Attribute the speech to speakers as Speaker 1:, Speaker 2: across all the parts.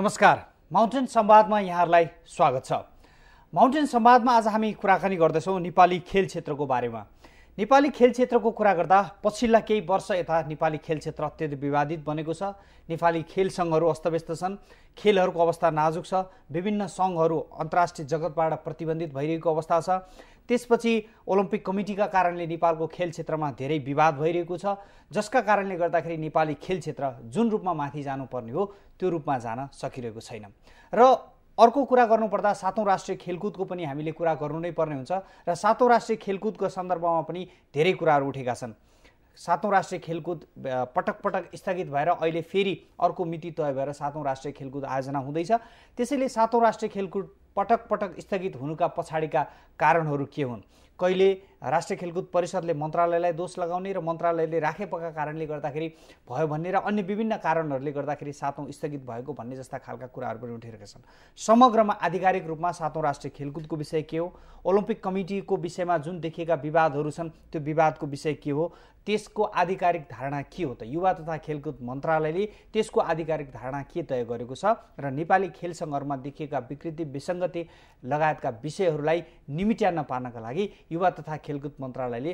Speaker 1: नमस्कार माउन्टेन संवादमा यहाँहरूलाई स्वागत छ माउन्टेन संवादमा आज हामी कुराकानी गर्दैछौँ नेपाली खेल क्षेत्रको बारेमा नेपाली खेल क्षेत्रको कुरा गर्दा पछिल्ला केही वर्ष यता नेपाली खेल क्षेत्र अत्यन्त विवादित बनेको छ नेपाली खेल सङ्घहरू अस्तव्यस्त छन् खेलहरूको अवस्था नाजुक छ विभिन्न सङ्घहरू अन्तर्राष्ट्रिय जगतबाट प्रतिबन्धित भइरहेको अवस्था छ त्यसपछि ओलम्पिक कमिटीका कारणले नेपालको खेल क्षेत्रमा धेरै विवाद भइरहेको छ जसका कारणले गर्दाखेरि नेपाली खेल क्षेत्र जुन रूपमा माथि जानुपर्ने हो त्यो रूपमा जान सकिरहेको छैन र अर्को कुरा गर्नुपर्दा सातौँ राष्ट्रिय खेलकुदको पनि हामीले कुरा गर्नु नै पर्ने हुन्छ र सातौँ राष्ट्रिय खेलकुदको सन्दर्भमा पनि धेरै कुराहरू उठेका छन् सातौँ राष्ट्रिय खेलकुद पटक पटक स्थगित भएर अहिले फेरि अर्को मिति तय भएर सातौँ राष्ट्रिय खेलकुद आयोजना हुँदैछ त्यसैले सातौँ राष्ट्रिय खेलकुद पटक पटक स्थगित हुनुका पछाडिका कारणहरू के हुन् कहिले राष्ट्रिय खेलकुद परिषदले मन्त्रालयलाई दोष लगाउने र मन्त्रालयले राखेपका कारणले गर्दाखेरि भयो भन्ने र अन्य विभिन्न कारणहरूले गर्दाखेरि सातौँ स्थगित भएको भन्ने जस्ता खालका कुराहरू पनि उठिरहेका छन् समग्रमा आधिकारिक रूपमा सातौँ राष्ट्रिय खेलकुदको विषय के हो ओलम्पिक कमिटीको विषयमा जुन देखिएका विवादहरू छन् त्यो विवादको विषय के हो त्यसको आधिकारिक धारणा के हो त युवा तथा खेलकुद मन्त्रालयले त्यसको आधिकारिक धारणा के तय गरेको छ र नेपाली खेल सङ्घहरूमा देखिएका विकृति विसङ्गति लगायतका विषयहरूलाई निमिट्यान पार्नका लागि युवा तथा खेलकुद मन्त्रालयले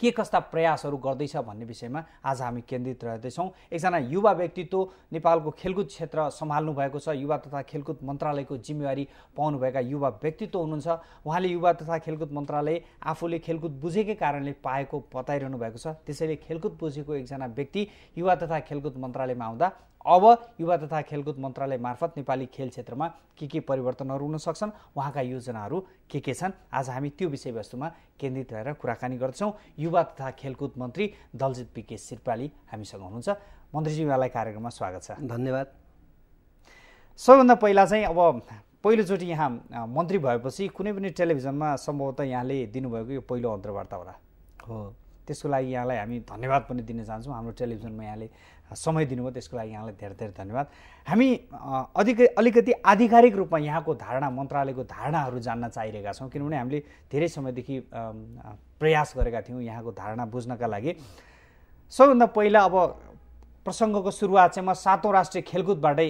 Speaker 1: के कस्ता प्रयासहरू गर्दैछ भन्ने विषयमा आज हामी केन्द्रित रहँदैछौँ एकजना युवा व्यक्तित्व नेपालको खेलकुद क्षेत्र सम्हाल्नु भएको छ युवा तथा खेलकुद मन्त्रालयको जिम्मेवारी पाउनुभएका युवा व्यक्तित्व हुनुहुन्छ उहाँले युवा तथा खेलकुद मन्त्रालय आफूले खेलकुद बुझेकै कारणले पाएको बताइरहनु भएको छ त्यसैले खेलकुद बुझेको एकजना व्यक्ति युवा तथा खेलकुद मन्त्रालयमा आउँदा अब युवा तथा खेलकुद मन्त्रालय मार्फत नेपाली खेल क्षेत्रमा के के परिवर्तनहरू हुन सक्छन् उहाँका योजनाहरू के के छन् आज हामी त्यो विषयवस्तुमा केन्द्रित रहेर कुराकानी गर्छौँ युवा तथा खेलकुद मन्त्री दलजित पिके शिर्पाली हामीसँग हुनुहुन्छ मन्त्रीजी उहाँलाई कार्यक्रममा स्वागत छ धन्यवाद सबैभन्दा पहिला चाहिँ अब पहिलोचोटि यहाँ मन्त्री भएपछि कुनै पनि टेलिभिजनमा सम्भवतः यहाँले दिनुभएको यो पहिलो अन्तर्वार्ता होला हो त्यसको लागि यहाँलाई हामी धन्यवाद पनि दिन चाहन्छौँ हाम्रो टेलिभिजनमा यहाँले समय दिनुभयो त्यसको लागि यहाँलाई धेरै धेरै धन्यवाद हामी अधिक अलिकति आधिकारिक रूपमा यहाँको धारणा मन्त्रालयको धारणाहरू जान्न चाहिरहेका छौँ किनभने हामीले धेरै समयदेखि प्रयास गरेका थियौँ यहाँको धारणा बुझ्नका लागि सबैभन्दा पहिला अब प्रसङ्गको सुरुवात चाहिँ म सातौँ राष्ट्रिय खेलकुदबाटै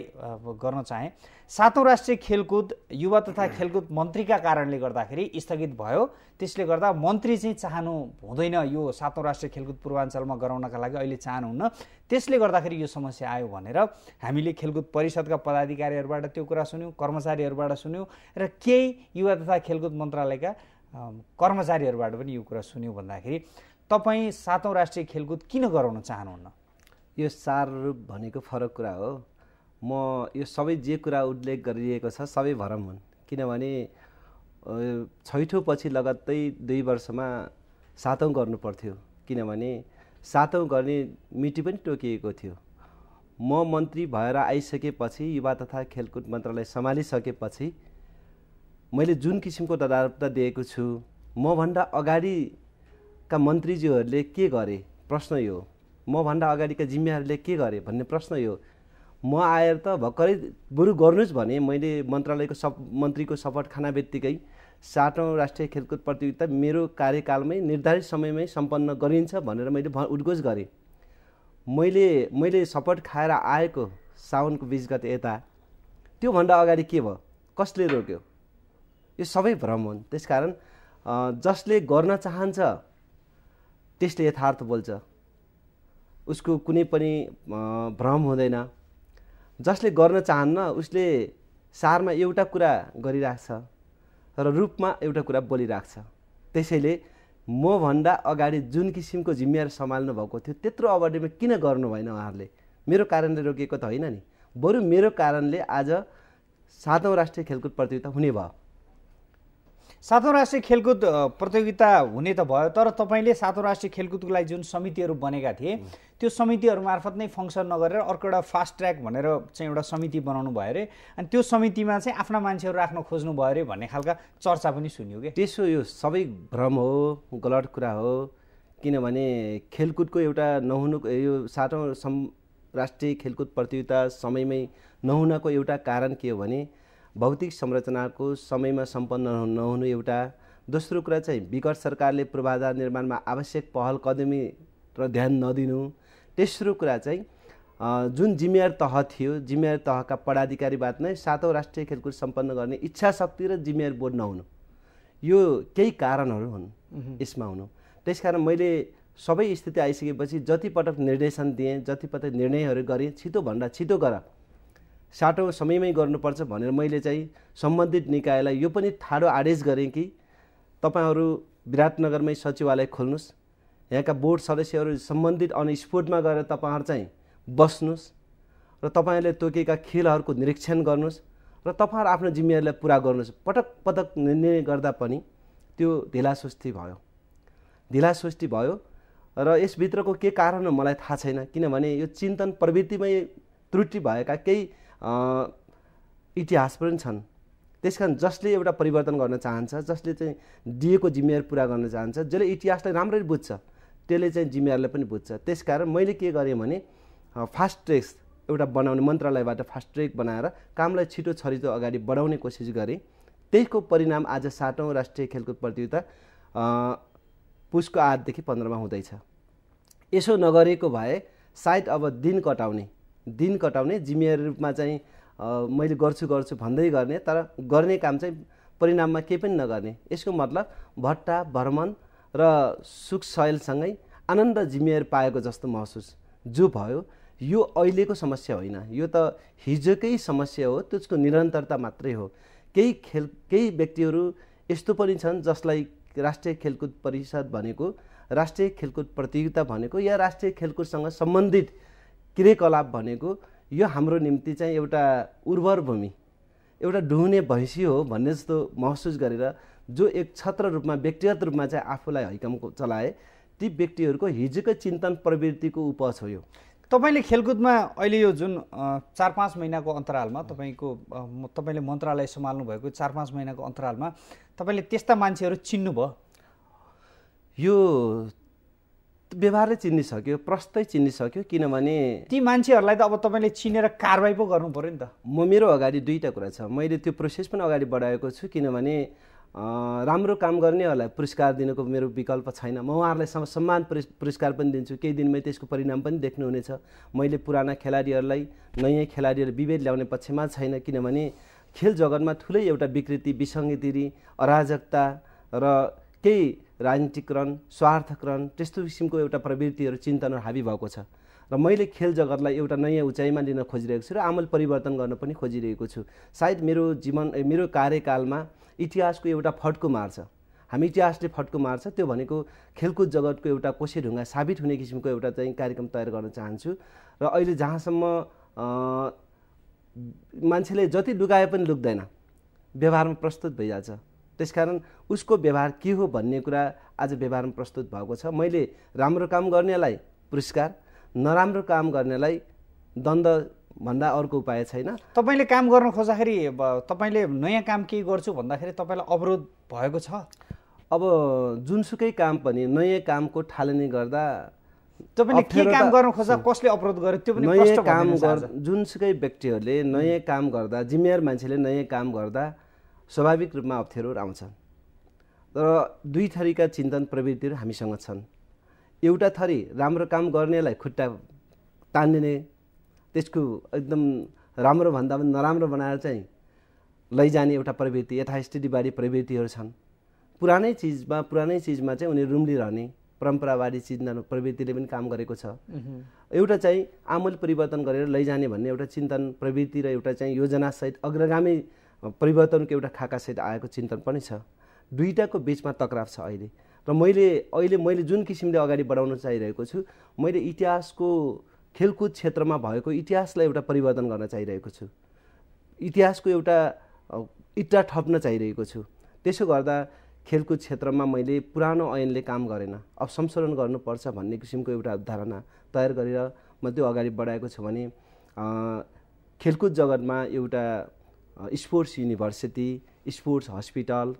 Speaker 1: गर्न चाहेँ सातौँ राष्ट्रिय खेलकुद युवा तथा खेलकुद मन्त्रीका कारणले गर्दाखेरि स्थगित भयो त्यसले गर्दा मन्त्री चाहिँ चाहनु हुँदैन यो सातौँ राष्ट्रिय खेलकुद पूर्वाञ्चलमा गराउनका लागि अहिले चाहनुहुन्न त्यसले गर्दाखेरि यो समस्या आयो भनेर हामीले खेलकुद परिषदका पदाधिकारीहरूबाट त्यो कुरा सुन्यौँ कर्मचारीहरूबाट सुन्यौँ र केही युवा तथा खेलकुद मन्त्रालयका कर्मचारीहरूबाट पनि यो कुरा सुन्यौँ भन्दाखेरि तपाईँ सातौँ राष्ट्रिय खेलकुद किन गराउन चाहनुहुन्न यो चार रूप भनेको
Speaker 2: फरक कुरा हो म यो सबै जे कुरा उल्लेख गरिएको छ सबै भरम हुन् किनभने छैठौँ पछि लगत्तै दुई वर्षमा सातौँ गर्नु पर्थ्यो किनभने सातौँ गर्ने मिटी पनि टोकिएको थियो म मन्त्री भएर आइसकेपछि युवा तथा खेलकुद मन्त्रालय सम्हालिसकेपछि मैले जुन किसिमको तदारता दिएको छु मभन्दा अगाडिका मन्त्रीज्यूहरूले के गरे प्रश्न यो मभन्दा अगाडिका जिम्मेहरूले के गरे भन्ने प्रश्न यो म आएर त भर्खरै बरु गर्नुहोस् भने मैले मन्त्रालयको सप मन्त्रीको सपोर्ट खाना बित्तिकै सातौँ राष्ट्रिय खेलकुद प्रतियोगिता मेरो कार्यकालमै निर्धारित समयमै सम्पन्न गरिन्छ भनेर मैले भ उद्घोष गरेँ मैले मैले सपोर्ट खाएर आएको साउनको बिस गते यता त्योभन्दा अगाडि के भयो कसले रोक्यो यो सबै भ्रम हुन् त्यसकारण जसले गर्न चाहन्छ त्यसले यथार्थ बोल्छ उसको कुनै पनि भ्रम हुँदैन जसले गर्न चाहन्न उसले सारमा एउटा कुरा गरिराख्छ र रूपमा एउटा कुरा बोलिराख्छ त्यसैले मभन्दा अगाडि जुन किसिमको जिम्मेवारी सम्हाल्नु भएको थियो त्यत्रो अवधिमा किन गर्नु भएन उहाँहरूले मेरो कारणले रोकिएको त होइन नि बरु मेरो कारणले आज सातौँ राष्ट्रिय खेलकुद प्रतियोगिता हुने भयो
Speaker 1: सातौँ राष्ट्रिय खेलकुद प्रतियोगिता हुने त भयो तर तपाईँले सातौँ राष्ट्रिय खेलकुदको लागि जुन समितिहरू बनेका थिए त्यो समितिहरू मार्फत नै फङ्सन नगरेर अर्को एउटा फास्ट ट्र्याक भनेर चाहिँ एउटा समिति बनाउनु भयो अरे अनि त्यो समितिमा चाहिँ आफ्ना मान्छेहरू राख्न खोज्नु भयो अरे भन्ने खालका चर्चा पनि सुन्यो कि त्यसो यो सबै भ्रम हो गलत कुरा हो
Speaker 2: किनभने खेलकुदको एउटा नहुनु यो सातौँ राष्ट्रिय खेलकुद प्रतियोगिता समयमै नहुनको एउटा कारण के हो भने भौतिक संरचनाको समयमा सम्पन्न नहुनु एउटा दोस्रो कुरा चाहिँ विकट सरकारले पूर्वाधार निर्माणमा आवश्यक पहल कदमी र ध्यान नदिनु तेस्रो कुरा चाहिँ जुन जिम्मेवार तह थियो जिम्मेवार तहका पदाधिकारीबाट नै सातौँ राष्ट्रिय खेलकुद सम्पन्न गर्ने इच्छा शक्ति र जिम्मेवार बोर्ड नहुनु यो केही कारणहरू हुन् यसमा हुनु त्यसकारण मैले सबै स्थिति आइसकेपछि जतिपटक निर्देशन दिएँ जतिपटक निर्णयहरू गरेँ छिटोभन्दा छिटो गर साटो समयमै गर्नुपर्छ भनेर मैले चाहिँ सम्बन्धित निकायलाई यो पनि ठाडो आदेश गरेँ कि तपाईँहरू विराटनगरमै सचिवालय खोल्नुहोस् यहाँका बोर्ड सदस्यहरू सम्बन्धित स्पोर्टमा गएर तपाईँहरू चाहिँ बस्नुहोस् र तपाईँहरूले तोकेका खेलहरूको निरीक्षण गर्नुहोस् र तपाईँहरू आफ्नो जिम्मेवारीलाई पुरा गर्नुहोस् पटक पटक निर्णय गर्दा पनि त्यो ढिलासुस्ती भयो ढिलासुस्ती भयो र यसभित्रको के कारण हो मलाई थाहा छैन किनभने यो चिन्तन प्रवृत्तिमै त्रुटि भएका केही इतिहास पनि छन् त्यस कारण जसले एउटा परिवर्तन गर्न चाहन्छ जसले चाहिँ दिएको जिम्मेवारी पुरा गर्न चाहन्छ जसले इतिहासलाई राम्ररी बुझ्छ त्यसले चाहिँ जिम्मेवारीलाई पनि बुझ्छ त्यस कारण मैले के गरेँ भने फास्ट ट्रेक एउटा बनाउने मन्त्रालयबाट फास्ट ट्रेक बनाएर कामलाई छिटो छरिटो अगाडि बढाउने कोसिस गरेँ त्यसको परिणाम आज सातौँ राष्ट्रिय खेलकुद प्रतियोगिता पुसको आठदेखि पन्ध्रमा हुँदैछ यसो नगरेको भए सायद अब दिन कटाउने दिन कटाउने जिम्मेवारी रूपमा चाहिँ मैले गर्छु गर्छु भन्दै गर्ने तर गर्ने काम चाहिँ परिणाममा केही पनि नगर्ने यसको मतलब भट्टा भ्रमण र सुख सयलसँगै आनन्द जिम्मेवारी पाएको जस्तो महसुस जो भयो यो अहिलेको समस्या होइन यो त हिजोकै समस्या हो त्यसको निरन्तरता मात्रै हो केही खेल केही व्यक्तिहरू यस्तो पनि छन् जसलाई राष्ट्रिय खेलकुद परिषद भनेको राष्ट्रिय खेलकुद प्रतियोगिता भनेको या राष्ट्रिय खेलकुदसँग सम्बन्धित क्रियाकलाप भनेको यो हाम्रो निम्ति चाहिँ एउटा उर्वर भूमि एउटा डुहुने भैँसी हो भन्ने जस्तो महसुस गरेर जो एक छत्र रूपमा व्यक्तिगत रूपमा चाहिँ आफूलाई हैकम चलाए
Speaker 1: ती व्यक्तिहरूको हिजोकै चिन्तन प्रवृत्तिको उपज हो यो तपाईँले खेलकुदमा अहिले यो जुन चार पाँच महिनाको अन्तरालमा तपाईँको तपाईँले मन्त्रालय सम्हाल्नु भएको चार पाँच महिनाको अन्तरालमा तपाईँले त्यस्ता मान्छेहरू चिन्नुभयो
Speaker 2: यो व्यवहारै चिनिसक्यो प्रस्तै चिनिसक्यो किनभने
Speaker 1: ती मान्छेहरूलाई त अब तपाईँले
Speaker 2: चिनेर कारवाही पो गर्नु पऱ्यो नि त म मेरो अगाडि दुईवटा कुरा छ मैले त्यो प्रोसेस पनि अगाडि बढाएको छु किनभने राम्रो काम गर्नेहरूलाई पुरस्कार दिनुको मेरो विकल्प छैन म उहाँहरूलाई सम्मान पुरस्कार पनि दिन्छु केही दिनमै त्यसको परिणाम पनि देख्नुहुनेछ मैले पुराना खेलाडीहरूलाई नयाँ खेलाडीहरू विभेद ल्याउने पक्षमा छैन किनभने खेल जगतमा ठुलै एउटा विकृति विसङ्गतिरी अराजकता र केही राजनीतिकरण स्वार्थकरण त्यस्तो किसिमको एउटा प्रवृत्तिहरू चिन्तनहरू हाबी भएको छ र मैले खेल जगतलाई एउटा नयाँ उचाइमा लिन खोजिरहेको छु र आमल परिवर्तन गर्न पनि खोजिरहेको छु सायद मेरो जीवन मेरो कार्यकालमा इतिहासको एउटा फटको मार्छ हामी इतिहासले फटको मार्छ त्यो भनेको खेलकुद जगतको एउटा कोसे ढुङ्गा साबित हुने किसिमको एउटा चाहिँ कार्यक्रम तयार गर्न चाहन्छु र अहिले जहाँसम्म मान्छेले जति लुगाए पनि लुक्दैन व्यवहारमा प्रस्तुत भइहाल्छ त्यसकारण उसको व्यवहार के हो भन्ने कुरा आज व्यवहारमा प्रस्तुत भएको छ मैले राम्रो काम गर्नेलाई पुरस्कार नराम्रो काम गर्नेलाई दण्ड भन्दा अर्को उपाय छैन तपाईँले काम गर्न खोज्दाखेरि तपाईँले नयाँ काम के गर्छु भन्दाखेरि तपाईँलाई अवरोध भएको छ अब जुनसुकै काम पनि नयाँ कामको ठालनी गर्दा तपाईँले के काम गर्न खोज्दा
Speaker 1: कसले अवरोध गर्यो त्यो पनि नयाँ काम गर्
Speaker 2: जुनसुकै व्यक्तिहरूले नयाँ काम गर्दा जिम्मेवार मान्छेले नयाँ काम गर्दा स्वाभाविक रूपमा अप्ठ्यारोहरू आउँछ तर दुई थरीका चिन्तन प्रवृत्तिहरू हामीसँग छन् एउटा थरी राम्रो काम गर्नेलाई खुट्टा तानिने त्यसको एकदम राम्रो भन्दा पनि नराम्रो बनाएर चाहिँ लैजाने एउटा प्रवृत्ति यथास्थितिवादी प्रवृत्तिहरू छन् पुरानै चिजमा पुरानै चिजमा चाहिँ उनीहरू रुम्लिरहने परम्परावादी चिन्तन प्रवृत्तिले पनि काम गरेको छ एउटा चाहिँ आमूल परिवर्तन गरेर लैजाने भन्ने एउटा चिन्तन प्रवृत्ति र एउटा चाहिँ योजनासहित अग्रगामी परिवर्तनको एउटा खाकासहित आएको चिन्तन पनि छ दुईवटाको बिचमा तक्राव छ अहिले र मैले अहिले मैले जुन किसिमले अगाडि बढाउन चाहिरहेको छु मैले इतिहासको खेलकुद क्षेत्रमा भएको इतिहासलाई एउटा परिवर्तन गर्न चाहिरहेको छु इतिहासको एउटा इट्टा ठप्न चाहिरहेको छु त्यसो गर्दा खेलकुद क्षेत्रमा मैले पुरानो ऐनले काम गरेन अब संशोधन गर्नुपर्छ भन्ने किसिमको एउटा धारणा तयार गरेर म त्यो अगाडि बढाएको छु भने खेलकुद जगतमा एउटा स्पोर्ट्स युनिभर्सिटी स्पोर्ट्स हस्पिटल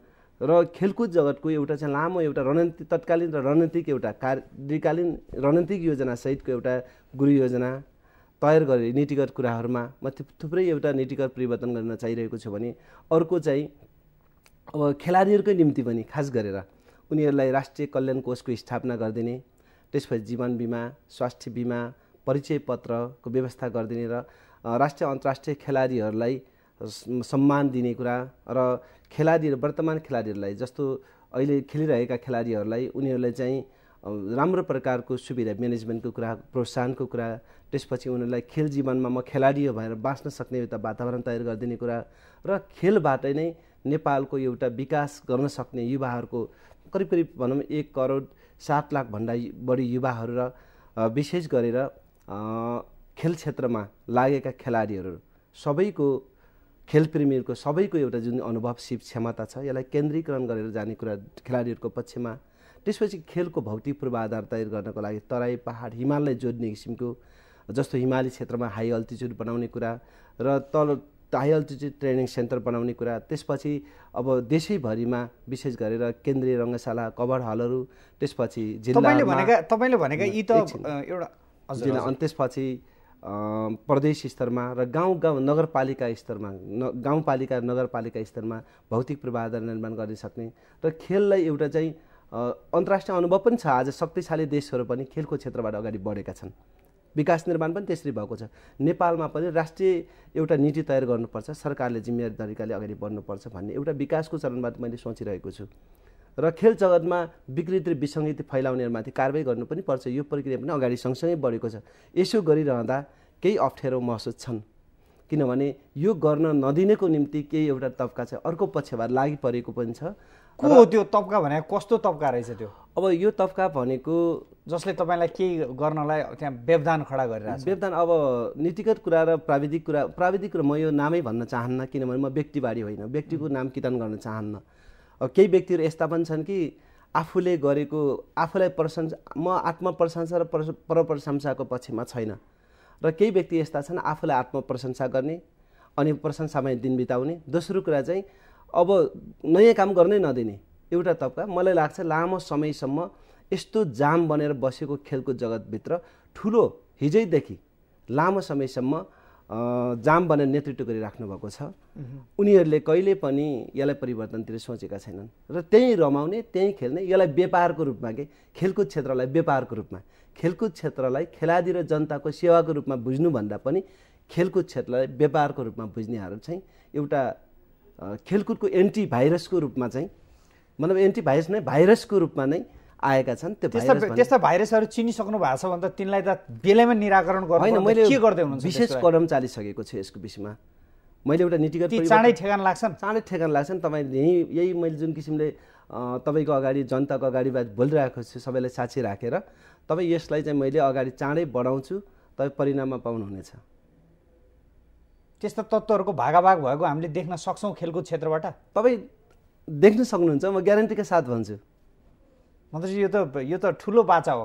Speaker 2: र खेलकुद जगतको एउटा चाहिँ लामो एउटा रणनीति तत्कालीन र रणनीतिक एउटा कार्यकालीन रणनीतिक योजनासहितको एउटा गुरु योजना तयार गरे नीतिगत कुराहरूमा म थुप्रै एउटा नीतिगत परिवर्तन गर्न चाहिरहेको छु भने अर्को चाहिँ अब खेलाडीहरूकै निम्ति पनि खास गरेर उनीहरूलाई राष्ट्रिय कल्याण कोषको स्थापना गरिदिने त्यसपछि जीवन बिमा स्वास्थ्य बिमा परिचय पत्रको व्यवस्था गरिदिने र राष्ट्रिय अन्तर्राष्ट्रिय खेलाडीहरूलाई सम्मान दिने कुरा र खेलाडीहरू वर्तमान खेलाडीहरूलाई जस्तो अहिले खेलिरहेका खेलाडीहरूलाई उनीहरूलाई चाहिँ राम्रो प्रकारको सुविधा म्यानेजमेन्टको कुरा प्रोत्साहनको कुरा त्यसपछि उनीहरूलाई खेल जीवनमा म खेलाडी हो भनेर बाँच्न सक्ने एउटा वातावरण तयार गरिदिने कुरा र खेलबाटै नै नेपालको एउटा विकास गर्न सक्ने युवाहरूको करिब करिब भनौँ एक करोड सात लाखभन्दा बढी युवाहरू र विशेष गरेर खेल क्षेत्रमा लागेका खेलाडीहरू सबैको खेलप्रेमीहरूको सबैको एउटा जुन अनुभव सिप क्षमता छ यसलाई केन्द्रीकरण गरेर जाने कुरा खेलाडीहरूको पक्षमा त्यसपछि खेलको भौतिक पूर्वाधार तयार गर्नको लागि तराई पहाड हिमाललाई जोड्ने किसिमको जस्तो हिमाली क्षेत्रमा हाई अल्टिच्युड बनाउने कुरा र तल हाई अल्टिच्युड ट्रेनिङ सेन्टर बनाउने कुरा त्यसपछि अब देशैभरिमा विशेष गरेर केन्द्रीय रङ्गशाला कभर हलहरू त्यसपछि जिल्ला तपाईँले भनेका यी त
Speaker 1: एउटा अनि
Speaker 2: त्यसपछि प्रदेश स्तरमा र गाउँ गाउँ नगरपालिका स्तरमा न गाउँपालिका नगरपालिका स्तरमा भौतिक पूर्वाधार निर्माण गर्न सक्ने र खेललाई एउटा चाहिँ अन्तर्राष्ट्रिय अनुभव पनि छ आज शक्तिशाली देशहरू पनि खेलको क्षेत्रबाट अगाडि बढेका छन् विकास निर्माण पनि त्यसरी भएको छ नेपालमा पनि राष्ट्रिय एउटा नीति तयार गर्नुपर्छ सरकारले जिम्मेवारी तरिकाले अगाडि बढ्नुपर्छ भन्ने एउटा विकासको चरणबाट मैले सोचिरहेको छु र खेल जगतमा विकृति र विसङ्गति फैलाउनेहरूमाथि कारवाही गर्नु पनि पर्छ यो प्रक्रिया पनि अगाडि सँगसँगै बढेको छ यसो गरिरहँदा केही अप्ठ्यारो महसुस छन् किनभने यो गर्न नदिनेको निम्ति केही एउटा तब्का छ अर्को पक्षबाट लागि
Speaker 1: परेको पनि छ को हो त्यो तब्का भने कस्तो तब्का रहेछ त्यो
Speaker 2: अब यो तब्का भनेको जसले तपाईँलाई केही गर्नलाई त्यहाँ व्यवधान खडा गरिरहेको व्यवधान अब नीतिगत कुरा र प्राविधिक कुरा प्राविधिक कुरा म यो नामै भन्न चाहन्न किनभने म व्यक्तिबारी होइन व्यक्तिको नाम कितान गर्न चाहन्न केही व्यक्तिहरू यस्ता पनि छन् कि आफूले गरेको आफूलाई प्रशंसा म आत्मप्रशंसा र परप्रशंसाको पक्षमा छैन र केही व्यक्ति यस्ता छन् आफूलाई आत्मप्रशंसा गर्ने अनि प्रशंसामा दिन बिताउने दोस्रो कुरा चाहिँ अब नयाँ काम गर्नै नदिने एउटा तबका मलाई लाग्छ लामो समयसम्म यस्तो जाम बनेर बसेको खेलकुद जगतभित्र ठुलो हिजैदेखि लामो समयसम्म जाम बनेर नेतृत्व गरिराख्नु भएको छ उनीहरूले कहिले पनि यसलाई परिवर्तनतिर सोचेका छैनन् र त्यहीँ रमाउने त्यहीँ खेल्ने यसलाई व्यापारको रूपमा के खेलकुद क्षेत्रलाई व्यापारको रूपमा खेलकुद क्षेत्रलाई खेलाडी र जनताको सेवाको रूपमा बुझ्नुभन्दा पनि खेलकुद क्षेत्रलाई व्यापारको रूपमा बुझ्नेहरू चाहिँ एउटा खेलकुदको एन्टी भाइरसको रूपमा चाहिँ मतलब एन्टी भाइरस नै भाइरसको रूपमा नै आएका छन् त्यो त्यस्ता
Speaker 1: भाइरसहरू चिनिसक्नु भएको छ भने त तिनलाई त बेलैमा निराकरण गर्नु होइन मैले के गर्दै हुनुहुन्छ विशेष कदम
Speaker 2: चालिसकेको छु यसको विषयमा मैले एउटा नीतिगत चाँडै ठेगान लाग्छ चाँडै ठेगान लाग्छन् तपाईँ यहीँ यही मैले जुन किसिमले तपाईँको अगाडि जनताको अगाडि बोलिरहेको छु सबैलाई साक्षी राखेर तपाईँ यसलाई चाहिँ मैले अगाडि चाँडै बढाउँछु तपाईँ परिणाममा पाउनुहुनेछ
Speaker 1: त्यस्ता तत्त्वहरूको भागाभाग भएको हामीले देख्न सक्छौँ खेलकुद क्षेत्रबाट तपाईँ देख्न सक्नुहुन्छ म ग्यारेन्टीका साथ भन्छु भनेपछि यो त यो त ठुलो बाचा हो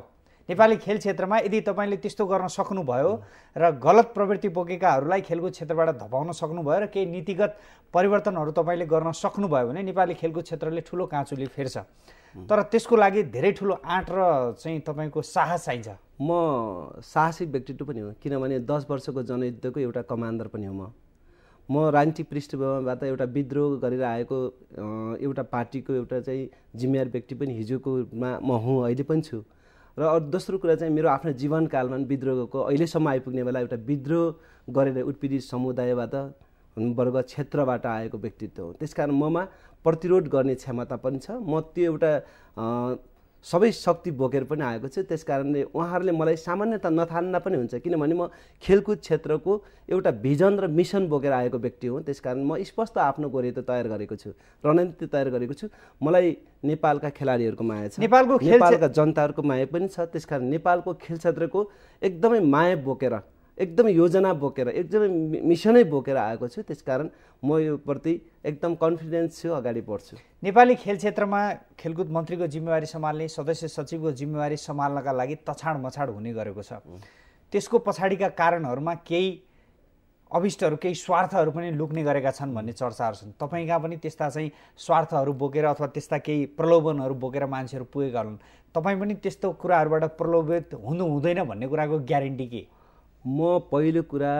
Speaker 1: नेपाली खेल क्षेत्रमा यदि तपाईँले त्यस्तो गर्न सक्नुभयो र गलत प्रवृत्ति बोकेकाहरूलाई खेलकुद क्षेत्रबाट धपाउन सक्नुभयो र केही नीतिगत परिवर्तनहरू तपाईँले गर्न सक्नुभयो भने नेपाली खेलकुद क्षेत्रले ठुलो काँचुली फेर्छ तर त्यसको लागि धेरै ठुलो आँट र चाहिँ तपाईँको साहस चाहिन्छ
Speaker 2: म साहसिक व्यक्तित्व पनि हो किनभने दस वर्षको जनयुद्धको एउटा कमान्डर पनि हो म म राजनीतिक पृष्ठभूमिबाट एउटा विद्रोह गरेर आएको एउटा पार्टीको एउटा चाहिँ जिम्मेवार व्यक्ति पनि हिजोकोमा म हुँ अहिले पनि छु र दोस्रो कुरा चाहिँ मेरो आफ्नो जीवनकालमा पनि विद्रोहको अहिलेसम्म आइपुग्ने बेला एउटा विद्रोह गरेर उत्पीडित समुदायबाट वर्ग क्षेत्रबाट आएको व्यक्तित्व हो त्यसकारण ममा प्रतिरोध गर्ने क्षमता पनि छ म त्यो एउटा सबै शक्ति बोकेर पनि आएको छु त्यस कारणले उहाँहरूले मलाई सामान्यता नथान्न पनि हुन्छ किनभने म खेलकुद क्षेत्रको एउटा भिजन र मिसन बोकेर आएको व्यक्ति हुँ त्यस कारण म स्पष्ट आफ्नो गोरेतो तयार गरेको छु रणनीति तयार गरेको छु मलाई नेपालका खेलाडीहरूको माया छ नेपालको नेपालका जनताहरूको माया पनि छ त्यस नेपालको खेल क्षेत्रको एकदमै माया बोकेर एकदम योजना बोकेर एकदमै मिसनै बोकेर आएको छु त्यस कारण म यो प्रति एकदम कन्फिडेन्स छु अगाडि बढ्छु
Speaker 1: नेपाली खेल क्षेत्रमा खेलकुद मन्त्रीको जिम्मेवारी सम्हाल्ने सदस्य सचिवको जिम्मेवारी सम्हाल्नका लागि तछाड मछाड हुने गरेको छ त्यसको पछाडिका कारणहरूमा केही अभिष्टहरू केही स्वार्थहरू पनि लुक्ने गरेका छन् भन्ने चर्चाहरू छन् तपाईँका पनि त्यस्ता चाहिँ स्वार्थहरू बोकेर अथवा त्यस्ता केही प्रलोभनहरू बोकेर मान्छेहरू पुगेका हुन् तपाईँ पनि त्यस्तो कुराहरूबाट प्रलोभित हुनु हुँदैन भन्ने कुराको ग्यारेन्टी के म पहिलो कुरा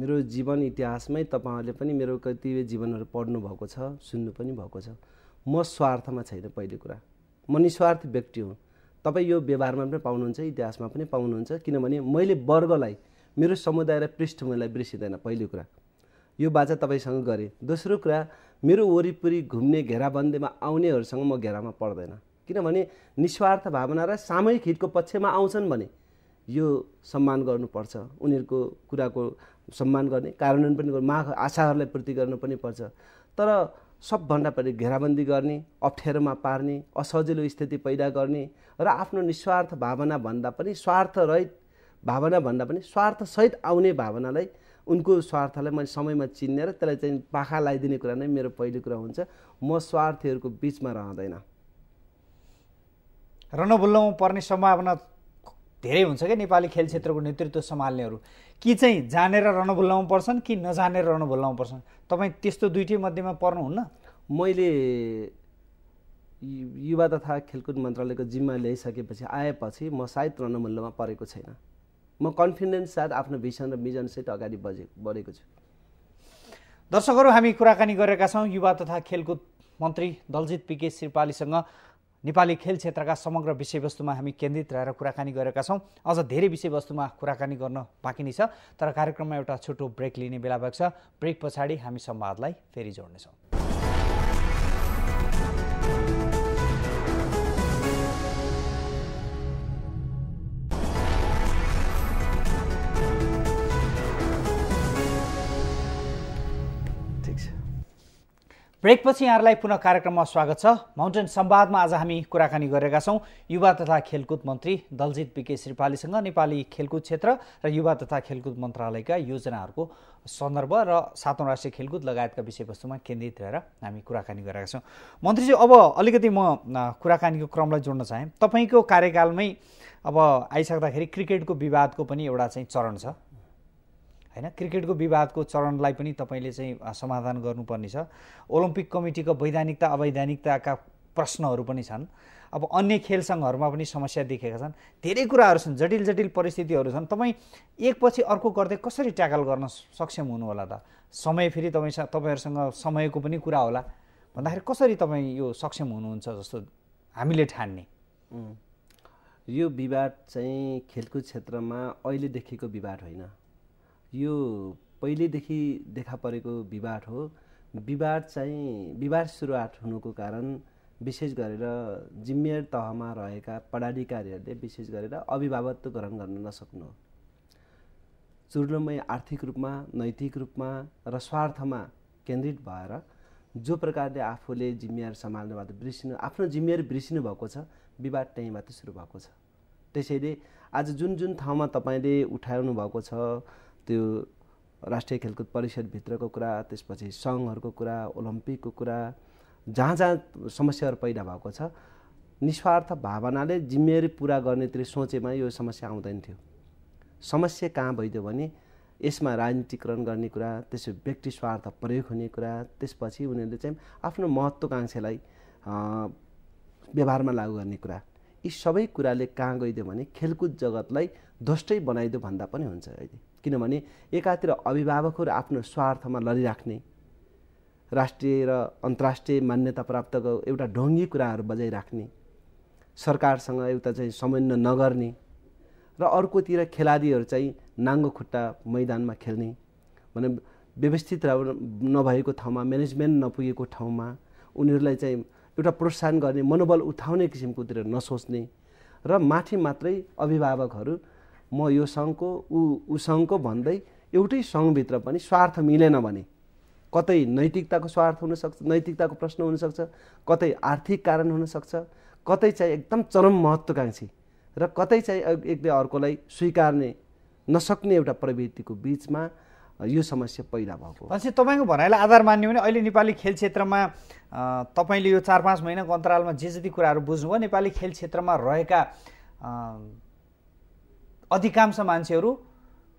Speaker 2: मेरो जीवन इतिहासमै तपाईँहरूले पनि मेरो कतिपय जीवनहरू पढ्नु भएको छ सुन्नु पनि भएको छ म स्वार्थमा छैन पहिलो कुरा म निस्वार्थ व्यक्ति हुँ तपाईँ यो व्यवहारमा पनि पाउनुहुन्छ इतिहासमा पनि पाउनुहुन्छ किनभने मैले वर्गलाई मेरो समुदाय र पृष्ठभूमिलाई बिर्सिँदैन पहिलो कुरा यो बाचा तपाईँसँग गरेँ दोस्रो कुरा मेरो वरिपरि घुम्ने घेराबन्दीमा आउनेहरूसँग म घेरामा पर्दैन किनभने निस्वार्थ भावना र सामूहिक हितको पक्षमा आउँछन् भने यो सम्मान गर्नुपर्छ उनीहरूको कुराको सम्मान गर्ने कार्यान्वयन पनि गर्नु माग आशाहरूलाई पूर्ति गर्नु पनि पर्छ तर सबभन्दा पहिले घेराबन्दी गर्ने अप्ठ्यारोमा पार्ने असजिलो स्थिति पैदा गर्ने र आफ्नो निस्वार्थ भावनाभन्दा पनि स्वार्थ स्वार्थरहित भावनाभन्दा पनि स्वार्थसहित आउने भावनालाई उनको स्वार्थलाई मैले समयमा चिन्ने र त्यसलाई चाहिँ पाखा लगाइदिने कुरा नै मेरो पहिलो कुरा हुन्छ
Speaker 1: म स्वार्थीहरूको बिचमा रहँदैन रनबुल्लौँ पर्ने सम्भावना धेरै हुन्छ क्या नेपाली खेल क्षेत्रको नेतृत्व सम्हाल्नेहरू कि चाहिँ जानेर रन भुल्लाउनु पर्छन् कि नजानेर रन भुल्लाउनु पर्छन् तपाईँ त्यस्तो दुइटै मध्येमा पर्नुहुन्न मैले
Speaker 2: युवा तथा खेलकुद मन्त्रालयको जिम्मा ल्याइसकेपछि आएपछि म सायद रणमूल्यमा परेको छैन म कन्फिडेन्स साथ आफ्नो भिसन र मिजनसहित अगाडि बजे बढेको छु
Speaker 1: दर्शकहरू हामी कुराकानी गरेका छौँ युवा तथा खेलकुद मन्त्री दलजित पिके श्रिपालीसँग नेपाली खेल क्षेत्रका समग्र विषयवस्तुमा हामी केन्द्रित रहेर कुराकानी गरेका छौँ अझ धेरै विषयवस्तुमा कुराकानी गर्न बाँकी नै छ तर कार्यक्रममा एउटा छोटो ब्रेक लिने बेला भएको छ ब्रेक पछाडि हामी संवादलाई फेरि जोड्नेछौँ ब्रेकपछि यहाँहरूलाई पुनः कार्यक्रममा स्वागत छ माउन्टेन सम्वादमा आज हामी कुराकानी गरेका छौँ युवा तथा खेलकुद मन्त्री दलजित विके श्रीपालीसँग नेपाली खेलकुद क्षेत्र र युवा तथा खेलकुद मन्त्रालयका योजनाहरूको सन्दर्भ र सातौँ राष्ट्रिय खेलकुद लगायतका विषयवस्तुमा केन्द्रित रहेर हामी कुराकानी गरेका छौँ मन्त्रीजी अब अलिकति म कुराकानीको क्रमलाई जोड्न चाहेँ तपाईँको कार्यकालमै अब आइसक्दाखेरि क्रिकेटको विवादको पनि एउटा चाहिँ चरण छ होइन क्रिकेटको विवादको चरणलाई पनि तपाईँले चाहिँ समाधान गर्नुपर्ने छ ओलम्पिक कमिटीको वैधानिकता अवैधानिकताका प्रश्नहरू पनि छन् अब अन्य खेल सङ्घहरूमा पनि समस्या देखेका छन् धेरै कुराहरू छन् जटिल जटिल परिस्थितिहरू छन् तपाईँ एकपछि अर्को गर्दै कसरी ट्याकल गर्न सक्षम हुनु होला त समय फेरि तपाईँसँग तपाईँहरूसँग समयको पनि कुरा होला भन्दाखेरि कसरी तपाईँ यो सक्षम हुनुहुन्छ जस्तो हामीले ठान्ने यो
Speaker 2: विवाद चाहिँ खेलकुद क्षेत्रमा अहिले देखेको विवाद होइन यो पहिलेदेखि देखा परेको विवाद हो विवाद चाहिँ विवाद सुरुवात हुनुको कारण विशेष गरेर जिम्मेवार तहमा रहेका पदाधिकारीहरूले विशेष गरेर अभिभावकत्व ग्रहण गर्न नसक्नु हो चुर्लोमै आर्थिक रूपमा नैतिक रूपमा र स्वार्थमा केन्द्रित भएर जो प्रकारले आफूले जिम्मेवार सम्हाल्नुबाट बिर्सिनु आफ्नो जिम्मेवारी बिर्सिनु भएको छ विवाद त्यहीँबाट सुरु भएको छ त्यसैले आज जुन जुन ठाउँमा तपाईँले उठाउनु भएको छ त्यो राष्ट्रिय खेलकुद परिषदभित्रको कुरा त्यसपछि सङ्घहरूको कुरा ओलम्पिकको कुरा जहाँ जहाँ समस्याहरू पैदा भएको छ निस्वार्थ भावनाले जिम्मेवारी पुरा गर्नेतिर सोचेमा यो समस्या आउँदैन थियो समस्या कहाँ भइदियो भने यसमा राजनीतिकरण गर्ने कुरा त्यसो व्यक्ति स्वार्थ प्रयोग हुने कुरा त्यसपछि उनीहरूले चाहिँ आफ्नो महत्त्वकाङ्क्षालाई व्यवहारमा लागु गर्ने कुरा यी सबै कुराले कहाँ गइदियो भने खेलकुद जगतलाई ध्वष्टै बनाइदियो भन्दा पनि हुन्छ अहिले किनभने एकातिर अभिभावकहरू आफ्नो स्वार्थमा लडिराख्ने राष्ट्रिय र अन्तर्राष्ट्रिय मान्यता प्राप्त एउटा ढङ्गी कुराहरू बजाइराख्ने सरकारसँग एउटा चाहिँ समन्वय नगर्ने र अर्कोतिर खेलाडीहरू चाहिँ नाङ्गो खुट्टा मैदानमा खेल्ने भने व्यवस्थित नभएको ठाउँमा म्यानेजमेन्ट नपुगेको ठाउँमा उनीहरूलाई चाहिँ एउटा प्रोत्साहन गर्ने मनोबल उठाउने किसिमकोतिर नसोच्ने र माथि मात्रै अभिभावकहरू म यो सङ्घको ऊ ऊ सङ्घको भन्दै एउटै सङ्घभित्र पनि स्वार्थ मिलेन भने कतै नैतिकताको स्वार्थ हुनसक्छ नैतिकताको प्रश्न हुनसक्छ कतै आर्थिक कारण हुनसक्छ कतै चाहिँ एकदम चरम महत्त्वकाङ्क्षी र कतै चाहिँ एकले अर्कोलाई स्वीकार्ने नसक्ने एउटा प्रवृत्तिको बिचमा यो समस्या पैदा भएको
Speaker 1: भनेपछि तपाईँको भनाइलाई आधार मान्यो भने अहिले नेपाली खेल क्षेत्रमा तपाईँले यो चार पाँच महिनाको अन्तरालमा जे जति कुराहरू बुझ्नुभयो नेपाली खेल क्षेत्रमा रहेका अधिकांश मान्छेहरू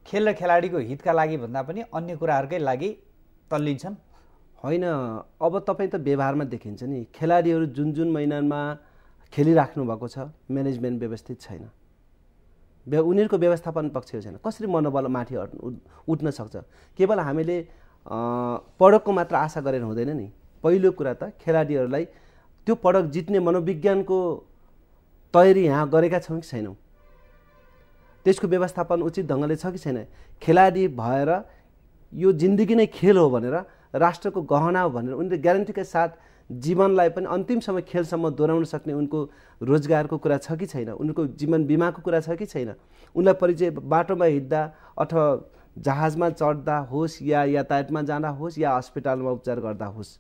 Speaker 1: खेल र खेलाडीको हितका लागि भन्दा पनि अन्य कुराहरूकै लागि तल्लिन्छन् होइन अब तपाईँ त व्यवहारमा
Speaker 2: देखिन्छ नि खेलाडीहरू जुन जुन महिनामा खेलिराख्नु भएको छ म्यानेजमेन्ट व्यवस्थित छैन व्य उनीहरूको व्यवस्थापन पक्ष छैन कसरी मनोबल माथि उठ्न सक्छ केवल हामीले पडकको मात्र आशा गरेर हुँदैन नि पहिलो कुरा त खेलाडीहरूलाई त्यो पडक जित्ने मनोविज्ञानको तयारी यहाँ गरेका छौँ कि छैनौँ त्यसको व्यवस्थापन उचित ढङ्गले छ कि छैन खेलाडी भएर यो जिन्दगी नै खेल हो भनेर राष्ट्रको गहना हो भनेर उनले ग्यारेन्टीका साथ जीवनलाई पनि अन्तिमसम्म खेलसम्म दोहोऱ्याउन सक्ने उनको रोजगारको कुरा छ कि छैन उनको जीवन बिमाको कुरा छ कि छैन उनलाई परिचय बाटोमा हिँड्दा अथवा जहाजमा चढ्दा होस् या यातायातमा जाँदा होस् या हस्पिटलमा उपचार गर्दा होस्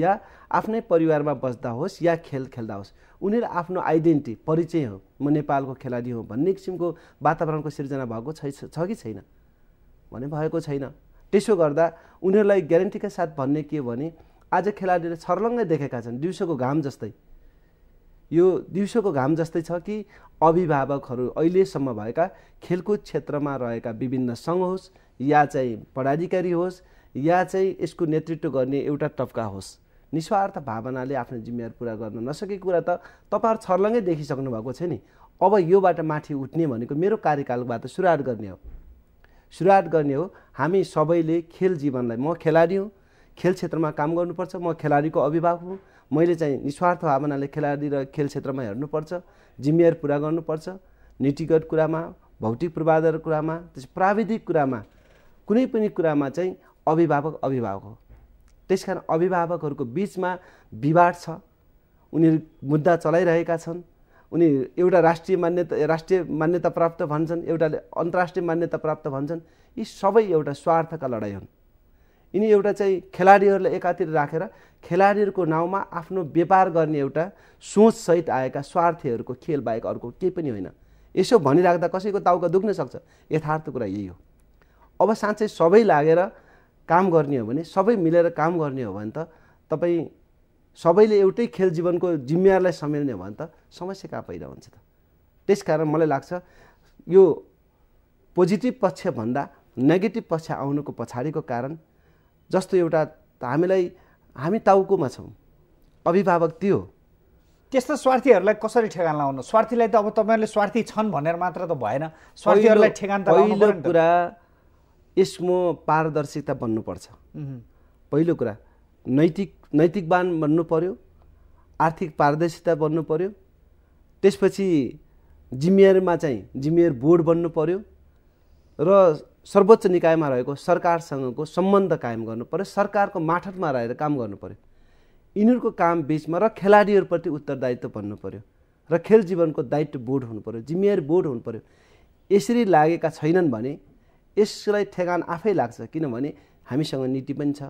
Speaker 2: या आफ्नै परिवारमा बस्दा होस् या खेल खेल्दा होस् उनीहरू आफ्नो आइडेन्टिटी परिचय हो म नेपालको खेलाडी हो भन्ने किसिमको वातावरणको सिर्जना भएको छै छ कि छैन भने भएको छैन त्यसो गर्दा उनीहरूलाई ग्यारेन्टीका साथ भन्ने के हो भने आज खेलाडीले छर्लङ्गै देखेका छन् दिउँसोको घाम जस्तै यो दिउँसोको घाम जस्तै छ कि अभिभावकहरू अहिलेसम्म भएका खेलकुद क्षेत्रमा रहेका विभिन्न सङ्घ होस् या चाहिँ पदाधिकारी होस् या चाहिँ यसको नेतृत्व गर्ने एउटा टप्का होस् निस्वार्थ भावनाले आफ्नो जिम्मेवारी पुरा गर्न नसकेको कुरा त तपाईँहरू छर्लङ्गै देखिसक्नु भएको छ नि अब योबाट माथि उठ्ने भनेको मेरो कार्यकालबाट सुरुवात गर्ने हो सुरुवात गर्ने हो हामी सबैले खेल जीवनलाई म खेलाडी हुँ खेल क्षेत्रमा काम गर्नुपर्छ म खेलाडीको अभिभावक हुँ मैले चाहिँ निस्वार्थ भावनाले खेलाडी र खेल क्षेत्रमा हेर्नुपर्छ जिम्मेवारी पुरा गर्नुपर्छ नीतिगत कुरामा भौतिक पूर्वाधार कुरामा त्यस प्राविधिक कुरामा कुनै पनि कुरामा चाहिँ अभिभावक अभिभावक हो त्यस कारण अभिभावकहरूको बिचमा विवाद छ उनीहरू मुद्दा चलाइरहेका छन् उनी एउटा राष्ट्रिय मान्यता राष्ट्रिय मान्यता प्राप्त भन्छन् एउटाले अन्तर्राष्ट्रिय मान्यता प्राप्त भन्छन् यी सबै एउटा स्वार्थका लडाइँ हुन् यिनी एउटा चाहिँ खेलाडीहरूलाई एकातिर राखेर रा, खेलाडीहरूको नाउँमा आफ्नो व्यापार गर्ने एउटा सोचसहित आएका स्वार्थीहरूको खेल बाहेक अर्को केही पनि होइन यसो भनिराख्दा कसैको ताउका दुख्न सक्छ यथार्थ कुरा यही हो अब साँच्चै सबै लागेर काम गर्ने हो भने सबै मिलेर काम गर्ने हो भने त तपाईँ सबैले एउटै खेल जीवनको जिम्मेवारलाई सम्हाल्ने हो भने त समस्या कहाँ पैदा हुन्छ त त्यस कारण मलाई लाग्छ यो पोजिटिभ पक्षभन्दा नेगेटिभ पक्ष आउनुको पछाडिको कारण जस्तो एउटा हामीलाई हामी टाउकोमा छौँ
Speaker 1: अभिभावक त्यो त्यस्तो स्वार्थीहरूलाई कसरी ठेगान लाउनु स्वार्थीलाई त अब तपाईँहरूले स्वार्थी छन् भनेर मात्र त भएन स्वार्थीहरूलाई ठेगान त पहिलो कुरा यसमा
Speaker 2: पारदर्शिता बन्नुपर्छ पहिलो कुरा नैतिक नैतिकवान बन्नु पर्यो आर्थिक पारदर्शिता बन्नु पर्यो त्यसपछि जिम्मेवारीमा चाहिँ जिम्मेवार बोर्ड बन्नु पर्यो र सर्वोच्च निकायमा रहेको सरकारसँगको सम्बन्ध कायम गर्नु पर्यो सरकारको माठतमा रहेर काम गर्नु पर्यो यिनीहरूको काम बिचमा र खेलाडीहरूप्रति उत्तरदायित्व बन्नु पर्यो र खेल जीवनको दायित्व बोर्ड हुनु पर्यो जिम्मेवारी बोर्ड हुनु पर्यो यसरी लागेका छैनन् भने यसलाई ठेगान आफै लाग्छ किनभने हामीसँग नीति पनि छ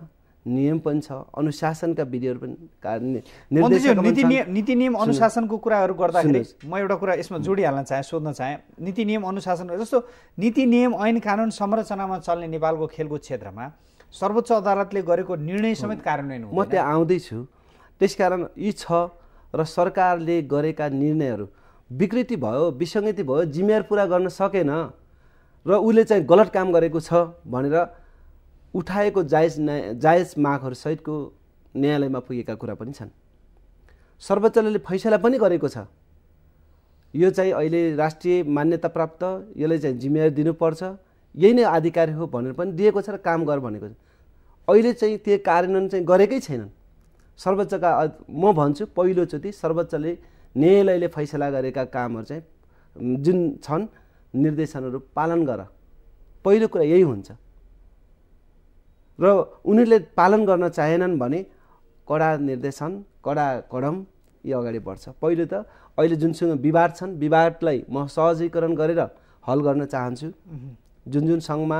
Speaker 2: नियम पनि छ अनुशासनका विधिहरू पनि कारण नीति
Speaker 1: नियम अनुशासनको कुराहरू गर्दाखेरि म एउटा कुरा यसमा जोडिहाल्न चाहेँ सोध्न चाहेँ नीति नियम अनुशासन जस्तो नीति नियम ऐन कानुन संरचनामा चल्ने नेपालको खेलकुद क्षेत्रमा सर्वोच्च अदालतले गरेको निर्णय समेत कार्यान्वयन म त्यहाँ
Speaker 2: आउँदैछु त्यसकारण यी छ र सरकारले गरेका निर्णयहरू विकृति भयो विसङ्गति भयो जिम्मेवार पुरा गर्न सकेन र उसले चाहिँ गलत काम गरेको छ भनेर उठाएको जायज न्याय जायज मागहरूसहितको न्यायालयमा पुगेका कुरा पनि छन् सर्वोच्चले फैसला पनि गरेको छ यो चाहिँ अहिले राष्ट्रिय मान्यता प्राप्त यसलाई चाहिँ जिम्मेवारी दिनुपर्छ यही नै अधिकार हो भनेर पनि दिएको छ र काम गर भनेको छ अहिले चाहिँ त्यो कार्यान्वयन चाहिँ गरेकै छैनन् सर्वोच्चका म भन्छु पहिलोचोटि सर्वोच्चले न्यायालयले फैसला गरेका कामहरू चाहिँ जुन छन् निर्देशनहरू पालन गर पहिलो कुरा यही हुन्छ र उनीहरूले पालन गर्न चाहेनन् भने कडा निर्देशन कडा कडम यो अगाडि बढ्छ पहिलो त अहिले जुनसँग विवाद छन् विवादलाई म सहजीकरण गरेर हल गर्न चाहन्छु जुन जुन सङ्घमा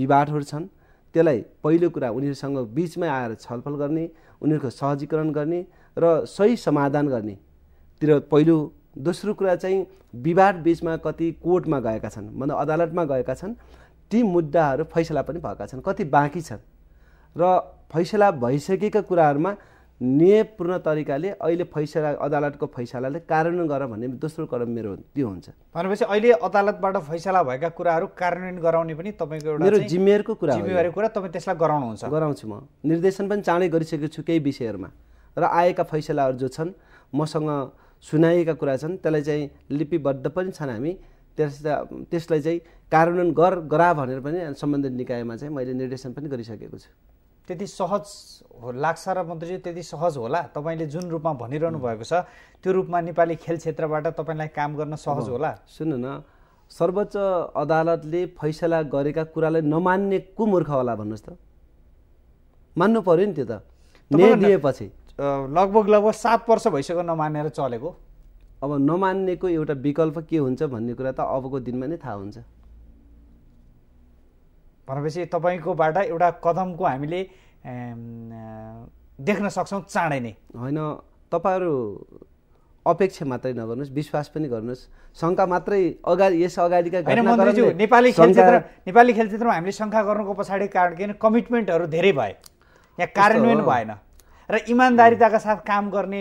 Speaker 2: विवादहरू छन् त्यसलाई पहिलो कुरा उनीहरूसँग बिचमै आएर छलफल गर्ने उनीहरूको सहजीकरण गर्ने र सही समाधान गर्नेतिर पहिलो दोस्रो कुरा चाहिँ विवाद बिचमा कति कोर्टमा गएका छन् भन्दा अदालतमा गएका छन् ती मुद्दाहरू फैसला पनि भएका छन् कति बाँकी छन् र फैसला भइसकेका कुराहरूमा न्यायपूर्ण तरिकाले अहिले फैसला अदालतको फैसलाले कार्यान्वयन गर भन्ने दोस्रो कदम मेरो त्यो हुन्छ
Speaker 1: भनेपछि अहिले अदालतबाट फैसला भएका कुराहरू कार्यान्वयन गराउने पनि तपाईँको एउटा मेरो जिम्मेवारीको कुरा जिम्मेवारी
Speaker 2: कुरा तपाईँ त्यसलाई गराउनुहुन्छ गराउँछु म निर्देशन पनि चाँडै गरिसकेको छु केही विषयहरूमा र आएका फैसलाहरू जो छन् मसँग सुनाइएका कुरा छन् त्यसलाई चाहिँ लिपिबद्ध पनि छन् हामी त्यस त्यसलाई चाहिँ कार्यान्वयन गर गरा भनेर पनि सम्बन्धित निकायमा चाहिँ मैले
Speaker 1: निर्देशन पनि गरिसकेको छु त्यति सहज हो लाग्छ र मन्त्रीजी त्यति सहज होला तपाईँले जुन रूपमा भनिरहनु भएको छ त्यो रूपमा नेपाली खेल क्षेत्रबाट तपाईँलाई काम गर्न सहज होला
Speaker 2: सुन्नु न सर्वोच्च अदालतले फैसला गरेका कुरालाई नमान्ने को मूर्ख होला भन्नुहोस् त मान्नु पऱ्यो नि त्यो त दिएपछि लगभग लगभग सात वर्ष भइसक्यो नमानेर चलेको अब नमान्नेको एउटा विकल्प के हुन्छ भन्ने कुरा त अबको दिनमा नै थाहा हुन्छ
Speaker 1: भनेपछि तपाईँकोबाट एउटा कदमको हामीले देख्न सक्छौँ चाँडै नै होइन
Speaker 2: तपाईँहरू अपेक्षा मात्रै नगर्नुहोस् विश्वास पनि गर्नुहोस् शङ्का मात्रै
Speaker 1: अगाडि यस अगाडिका नेपाली खेल क्षेत्र नेपाली खेल क्षेत्रमा हामीले शङ्का गर्नुको पछाडि कारण किन कमिटमेन्टहरू धेरै भए यहाँ कार्यान्वयन भएन र इमान्दारिताका साथ काम गर्ने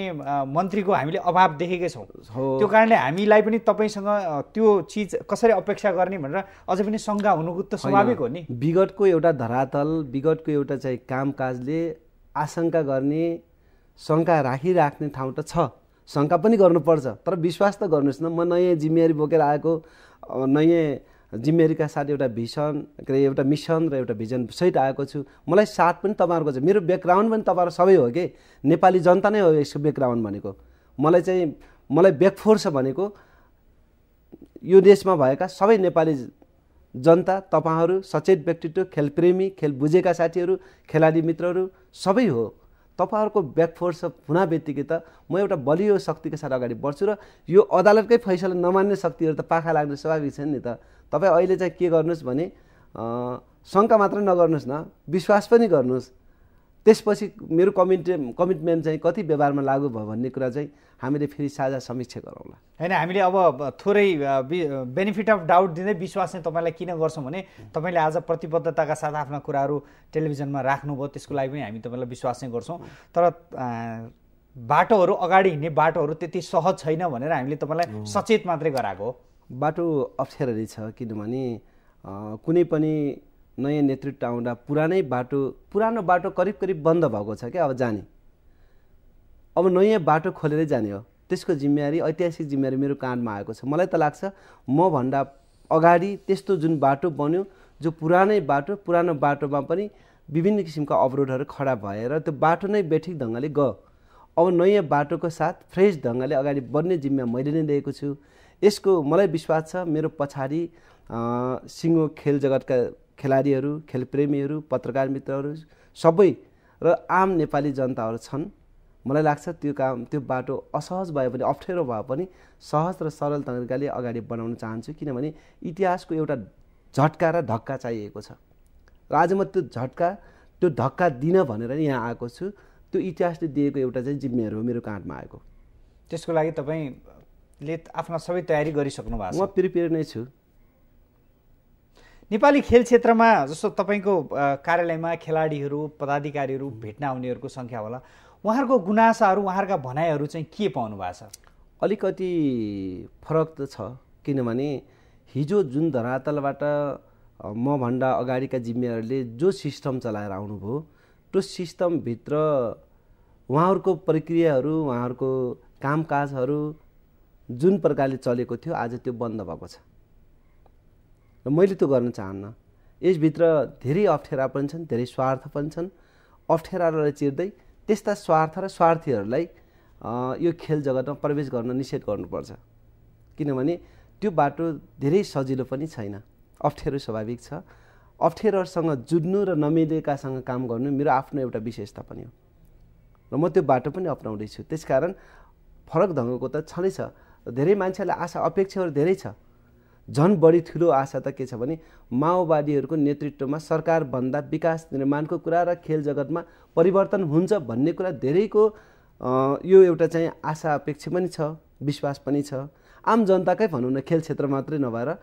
Speaker 1: मन्त्रीको हामीले अभाव देखेकै छौँ त्यो कारणले हामीलाई पनि तपाईँसँग त्यो चिज कसरी अपेक्षा गर्ने भनेर अझै पनि शङ्का हुनुको त स्वाभाविक हो नि विगतको एउटा
Speaker 2: धरातल विगतको एउटा चाहिँ कामकाजले आशंका गर्ने शङ्का राखिराख्ने ठाउँ त छ शङ्का पनि गर्नुपर्छ तर विश्वास त गर्नुहोस् न म नयाँ जिम्मेवारी बोकेर आएको नयाँ जिम्मेवारीका साथ एउटा भिसन के अरे एउटा मिसन र एउटा भिजन सहित आएको छु मलाई साथ पनि तपाईँहरूको छ मेरो ब्याकग्राउन्ड पनि तपाईँहरू सबै हो कि नेपाली जनता नै हो यसको ब्याकग्राउन्ड भनेको मलाई चाहिँ मलाई ब्याकफोर्स भनेको यो देशमा भएका सबै नेपाली जनता तपाईँहरू सचेत व्यक्तित्व खेलप्रेमी खेल बुझेका साथीहरू खेलाडी मित्रहरू सबै हो तपाईँहरूको ब्याकफोर्स हुन बित्तिकै त म एउटा बलियो शक्तिको साथ अगाडि बढ्छु र यो अदालतकै फैसला नमान्ने शक्तिहरू त पाखा लाग्ने स्वाभाविक छ नि त तपाईँ अहिले चाहिँ के गर्नुहोस् भने शङ्का मात्र नगर्नुहोस् न विश्वास पनि गर्नुहोस् त्यसपछि मेरो कमिट कमिटमेन्ट चाहिँ कति व्यवहारमा लागु भयो भन्ने कुरा चाहिँ हामीले फेरि साझा समीक्षा गरौँला
Speaker 1: होइन हामीले अब थोरै बेनिफिट अफ डाउट दिँदै विश्वास नै तपाईँलाई किन गर्छौँ भने तपाईँले आज प्रतिबद्धताका साथ आफ्ना कुराहरू टेलिभिजनमा राख्नुभयो त्यसको लागि पनि हामी तपाईँलाई विश्वास नै गर्छौँ तर बाटोहरू अगाडि हिँड्ने बाटोहरू त्यति सहज छैन भनेर हामीले तपाईँलाई सचेत मात्रै गराएको हो
Speaker 2: बाटो अप्ठ्यारो रहेछ किनभने कुनै पनि नयाँ नेतृत्व आउँदा पुरानै बाटो पुरानो बाटो करिब करिब बन्द भएको छ क्या अब जाने अब नयाँ बाटो खोलेरै जाने हो त्यसको जिम्मेवारी ऐतिहासिक जिम्मेवारी मेरो कानमा आएको छ मलाई त लाग्छ मभन्दा अगाडि त्यस्तो जुन बाटो बन्यो जो पुरानै बाटो पुरानो बाटोमा पनि विभिन्न किसिमका अवरोधहरू खडा भएर त्यो बाटो नै बेठिक ढङ्गले गयो अब नयाँ बाटोको साथ फ्रेस ढङ्गले अगाडि बढ्ने जिम्मा मैले नै लिएको छु यसको मलाई विश्वास छ मेरो पछाडि सिङ्गो खेल जगतका खेलाडीहरू खेलप्रेमीहरू पत्रकार मित्रहरू सबै र आम नेपाली जनताहरू छन् मलाई लाग्छ त्यो काम त्यो बाटो असहज भए पनि अप्ठ्यारो भए पनि सहज र सरल तरिकाले अगाडि बढाउन चाहन्छु किनभने इतिहासको एउटा झट्का र धक्का चाहिएको छ र आज म त्यो झट्का त्यो धक्का दिन भनेर यहाँ आएको छु त्यो इतिहासले दिएको एउटा चाहिँ जिम्मेवारी हो
Speaker 1: मेरो काँधमा आएको त्यसको लागि तपाईँ ले आफ्ना सबै तयारी गरिसक्नु भएको छ म प्रिपेयर नै छु नेपाली खेल क्षेत्रमा जस्तो तपाईँको कार्यालयमा खेलाडीहरू पदाधिकारीहरू भेट्न आउनेहरूको सङ्ख्या होला उहाँहरूको गुनासाहरू उहाँहरूका भनाइहरू चाहिँ के पाउनु भएको छ
Speaker 2: अलिकति फरक त छ किनभने हिजो जुन धरातलबाट मभन्दा अगाडिका जिम्मेवारीले जो सिस्टम चलाएर आउनुभयो त्यो सिस्टमभित्र उहाँहरूको प्रक्रियाहरू उहाँहरूको कामकाजहरू जुन प्रकारले चलेको थियो आज त्यो बन्द भएको छ र मैले त्यो गर्न चाहन्न यसभित्र धेरै अप्ठ्यारा पनि छन् धेरै स्वार्थ पनि छन् अप्ठ्यारालाई चिर्दै त्यस्ता स्वार्थ र स्वार्थीहरूलाई यो खेल जगतमा प्रवेश गर्न निषेध गर्नुपर्छ किनभने त्यो बाटो धेरै सजिलो पनि छैन अप्ठ्यारो स्वाभाविक छ अप्ठ्यारोहरूसँग जुझ्नु र नमिलेकासँग काम गर्नु मेरो आफ्नो एउटा विशेषता पनि हो र म त्यो बाटो पनि अप्नाउँदैछु त्यसकारण फरक ढङ्गको त छँदैछ धेरै मान्छेहरूलाई आशा अपेक्षाहरू धेरै छ झन् बढी ठुलो आशा त के छ भने माओवादीहरूको नेतृत्वमा सरकारभन्दा विकास निर्माणको कुरा र खेल जगतमा परिवर्तन हुन्छ भन्ने कुरा धेरैको यो एउटा चाहिँ आशा अपेक्षा पनि छ विश्वास पनि छ आम जनताकै भनौँ न खेल क्षेत्र मात्रै नभएर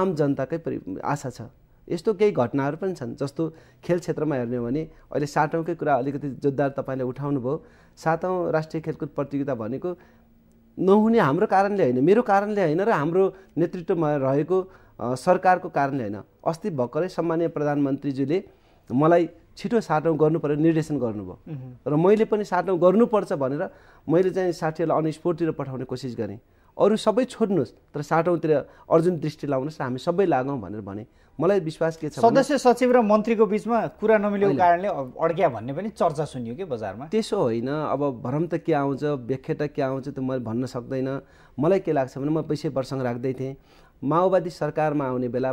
Speaker 2: आम जनताकै परि आशा छ यस्तो केही घटनाहरू पनि छन् जस्तो खेल क्षेत्रमा हेर्ने हो भने अहिले सातौँकै कुरा अलिकति जोरदार तपाईँले उठाउनुभयो सातौँ राष्ट्रिय खेलकुद प्रतियोगिता भनेको नहुने हाम्रो कारणले होइन मेरो कारणले होइन र हाम्रो नेतृत्वमा रहेको सरकारको कारणले होइन अस्ति भर्खरै सम्मान्य प्रधानमन्त्रीज्यूले मलाई छिटो साटौँ गर्नु पऱ्यो निर्देशन गर्नुभयो र मैले पनि साटौँ गर्नुपर्छ भनेर मैले चाहिँ साथीहरूलाई अनस्फूर्तिर पठाउने कोसिस गरेँ अरू सबै छोड्नुहोस् तर साटौँतिर अर्जुन दृष्टि लाउनुहोस् र हामी सबै लागौँ भनेर भने मलाई विश्वास के छ सदस्य
Speaker 1: सचिव र मन्त्रीको बिचमा कुरा नमिलेको कारणले अड्क्या भन्ने पनि चर्चा सुनियो कि बजारमा
Speaker 2: त्यसो होइन अब भ्रम त के आउँछ व्याख्या त के आउँछ त मैले भन्न सक्दैन मलाई के लाग्छ भने म पैसा वर्षङ राख्दै थिएँ माओवादी सरकारमा आउने बेला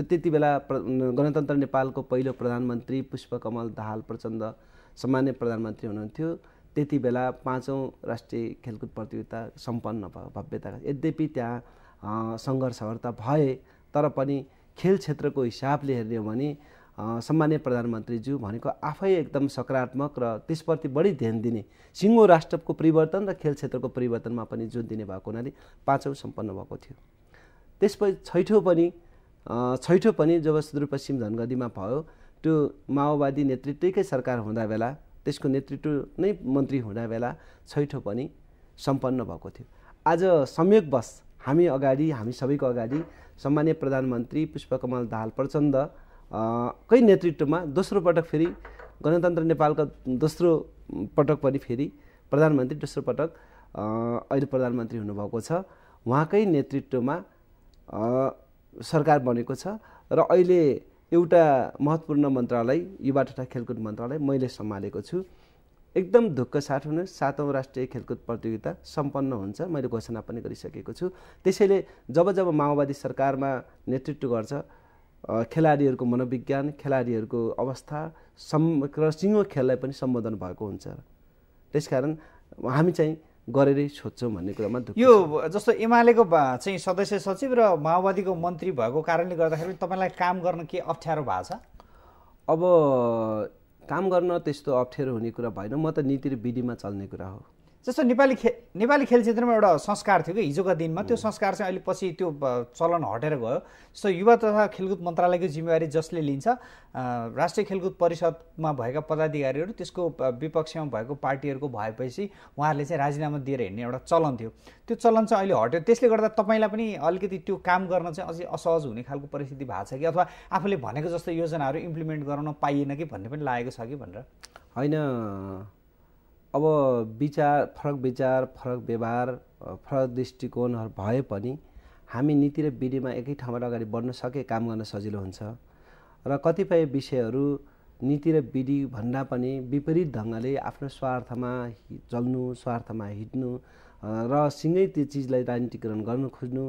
Speaker 2: त्यति बेला गणतन्त्र नेपालको पहिलो प्रधानमन्त्री पुष्पकमल दाहाल प्रचण्ड सामान्य प्रधानमन्त्री हुनुहुन्थ्यो त्यति बेला पाँचौँ राष्ट्रिय खेलकुद प्रतियोगिता सम्पन्न भयो भव्यताका यद्यपि त्यहाँ सङ्घर्षहरू त भए तर पनि खेल क्षेत्रको हिसाबले हेर्ने हो भने सम्मान्य प्रधानमन्त्रीज्यू भनेको आफै एकदम सकारात्मक र त्यसप्रति बढी ध्यान दिने सिङ्गो राष्ट्रको परिवर्तन र खेल क्षेत्रको परिवर्तनमा पनि जोड दिने भएको हुनाले पाँचौँ सम्पन्न भएको थियो त्यसपछि छैठौँ पनि छैठौँ पनि जब सुदूरपश्चिम धनगढीमा भयो त्यो माओवादी नेतृत्वकै सरकार हुँदा बेला त्यसको नेतृत्व नै मन्त्री हुँदा बेला छैठो पनि सम्पन्न भएको थियो आज संयोगवश हामी अगाडि हामी सबैको अगाडि सम्मान्य प्रधानमन्त्री पुष्पकमल दाहाल प्रचण्डकै नेतृत्वमा दोस्रो पटक फेरि गणतन्त्र नेपालको दोस्रो पटक पनि फेरि प्रधानमन्त्री दोस्रो पटक अहिले प्रधानमन्त्री हुनुभएको छ उहाँकै नेतृत्वमा सरकार बनेको छ र अहिले एउटा महत्त्वपूर्ण मन्त्रालय युवा तथा खेलकुद मन्त्रालय मैले सम्हालेको छु एकदम साथ हुने सातौँ राष्ट्रिय खेलकुद प्रतियोगिता सम्पन्न हुन्छ मैले घोषणा पनि गरिसकेको छु त्यसैले जब जब माओवादी सरकारमा नेतृत्व गर्छ खेलाडीहरूको मनोविज्ञान खेलाडीहरूको अवस्था सम् र सिङ्गो खेललाई पनि सम्बोधन भएको हुन्छ त्यसकारण हामी चाहिँ गरेरै छोच्छौँ भन्ने कुरामा यो
Speaker 1: जस्तो एमालेको चाहिँ सदस्य सचिव र माओवादीको मन्त्री भएको कारणले गर्दाखेरि तपाईँलाई काम गर्न के अप्ठ्यारो भएको छ अब
Speaker 2: काम गर्न त्यस्तो अप्ठ्यारो हुने कुरा भएन म त नीति र विधिमा चल्ने कुरा हो
Speaker 1: जस्तो नेपाली खे नेपाली खेल क्षेत्रमा एउटा संस्कार थियो कि हिजोका दिनमा त्यो संस्कार चाहिँ अहिले पछि त्यो चलन हटेर गयो जस्तो युवा तथा खेलकुद मन्त्रालयको जिम्मेवारी जसले लिन्छ राष्ट्रिय खेलकुद परिषदमा भएका पदाधिकारीहरू त्यसको विपक्षमा भएको पार्टीहरूको भएपछि उहाँहरूले चाहिँ राजीनामा दिएर हिँड्ने एउटा चलन थियो त्यो चलन चाहिँ अहिले हट्यो त्यसले गर्दा तपाईँलाई पनि अलिकति त्यो काम गर्न चाहिँ अझै असहज हुने खालको परिस्थिति भएको छ कि अथवा आफूले भनेको जस्तो योजनाहरू इम्प्लिमेन्ट गराउन पाइएन कि भन्ने पनि लागेको छ कि भनेर
Speaker 2: होइन अब विचार फरक विचार फरक व्यवहार फरक दृष्टिकोणहरू भए पनि हामी नीति र विधिमा एकै ठाउँबाट अगाडि बढ्न सके काम गर्न सजिलो हुन्छ र कतिपय विषयहरू नीति र विधिभन्दा पनि विपरीत ढङ्गले आफ्नो स्वार्थमा चल्नु स्वार्थमा हिँड्नु र सिँगै त्यो चिजलाई राजनीतिकरण गर्न खोज्नु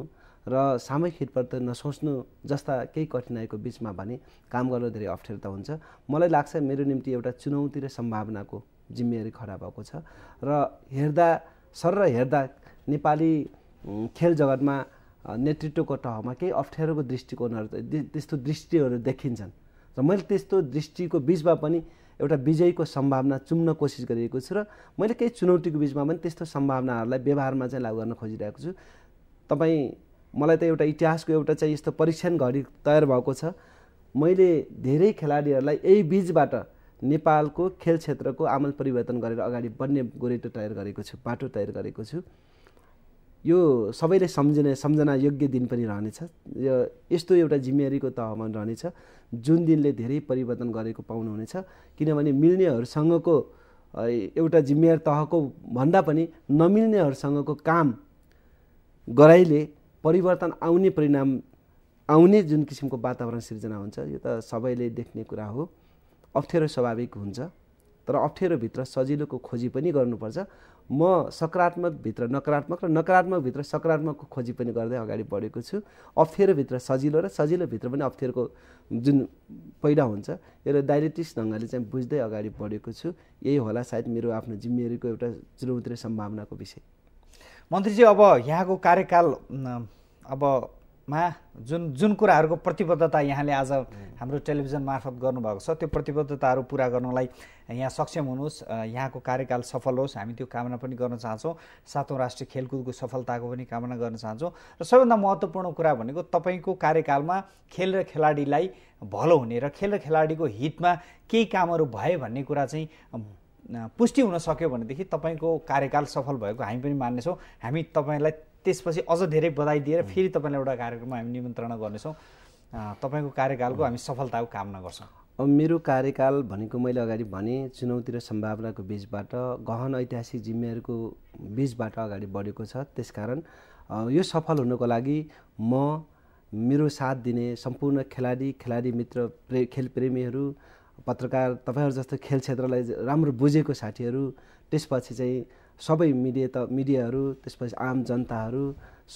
Speaker 2: र सामूहिक हितप्रति नसोच्नु जस्ता केही कठिनाइको बिचमा भने काम गर्न धेरै अप्ठ्यारो त हुन्छ मलाई लाग्छ मेरो निम्ति एउटा चुनौती र सम्भावनाको जिम्मेवारी खडा भएको छ र हेर्दा सर र हेर्दा नेपाली खेल जगतमा नेतृत्वको तहमा केही अप्ठ्यारोको दृष्टिकोणहरू त्यस्तो दृष्टिहरू देखिन्छन् र मैले त्यस्तो दृष्टिको बिचमा पनि एउटा विजयको सम्भावना चुम्न कोसिस गरिएको छु र मैले केही चुनौतीको बिचमा पनि त्यस्तो सम्भावनाहरूलाई व्यवहारमा चाहिँ लागु गर्न खोजिरहेको छु तपाईँ मलाई त एउटा इतिहासको एउटा चाहिँ यस्तो परीक्षण घडी तयार भएको छ मैले धेरै खेलाडीहरूलाई यही बिचबाट नेपालको खेल क्षेत्रको आमल परिवर्तन गरेर अगाडि बढ्ने गोरेटो तयार गरेको छु बाटो तयार गरेको छु यो सबैले सम्झिने सम्झना योग्य दिन पनि रहनेछ यो यस्तो एउटा जिम्मेवारीको तहमा रहनेछ जुन दिनले धेरै परिवर्तन गरेको पाउनुहुनेछ किनभने मिल्नेहरूसँगको एउटा जिम्मेवार तहको भन्दा पनि नमिल्नेहरूसँगको काम गराइले परिवर्तन आउने परिणाम आउने जुन किसिमको वातावरण सिर्जना हुन्छ यो त सबैले देख्ने कुरा हो अप्ठ्यारो स्वाभाविक हुन्छ तर अप्ठ्यारोभित्र सजिलोको खोजी पनि गर्नुपर्छ म सकारात्मकभित्र नकारात्मक र नकारात्मकभित्र सकारात्मकको खोजी पनि गर्दै अगाडि बढेको छु अप्ठ्यारोभित्र सजिलो र सजिलोभित्र पनि अप्ठ्यारोको जुन पैदा हुन्छ यो डायलेटिक्स ढङ्गले चाहिँ बुझ्दै अगाडि बढेको छु यही होला सायद मेरो आफ्नो जिम्मेवारीको एउटा चुनौती र
Speaker 1: सम्भावनाको विषय मन्त्रीजी अब यहाँको कार्यकाल अब मा जुन जुन कुराहरूको प्रतिबद्धता यहाँले आज हाम्रो टेलिभिजन मार्फत गर्नुभएको छ त्यो प्रतिबद्धताहरू पुरा गर्नलाई यहाँ सक्षम हुनुहोस् यहाँको कार्यकाल सफल होस् हामी त्यो कामना पनि गर्न चाहन्छौँ सातौँ राष्ट्रिय खेलकुदको सफलताको पनि कामना गर्न चाहन्छौँ र सबैभन्दा महत्त्वपूर्ण कुरा भनेको तपाईँको कार्यकालमा खेल र खेलाडीलाई भलो हुने र खेल र खेलाडीको हितमा केही कामहरू भए भन्ने कुरा चाहिँ पुष्टि हुन सक्यो भनेदेखि तपाईँको कार्यकाल सफल भएको हामी पनि मान्नेछौँ हामी तपाईँलाई त्यसपछि अझ धेरै बधाई दिएर फेरि तपाईँलाई एउटा कार्यक्रममा हामी निमन्त्रणा गर्नेछौँ तपाईँको कार्यकालको हामी सफलताको कामना गर्छौँ
Speaker 2: अब मेरो कार्यकाल भनेको मैले अगाडि भने चुनौती र सम्भावनाको बिचबाट गहन ऐतिहासिक जिम्मेवारीको बिचबाट अगाडि बढेको छ त्यसकारण यो सफल हुनको लागि म मेरो साथ दिने सम्पूर्ण खेलाडी खेलाडी मित्र प्रे खेलप्रेमीहरू पत्रकार तपाईँहरू जस्तो खेल क्षेत्रलाई राम्रो बुझेको साथीहरू त्यसपछि चाहिँ सबै मिडिया त मिडियाहरू त्यसपछि आम जनताहरू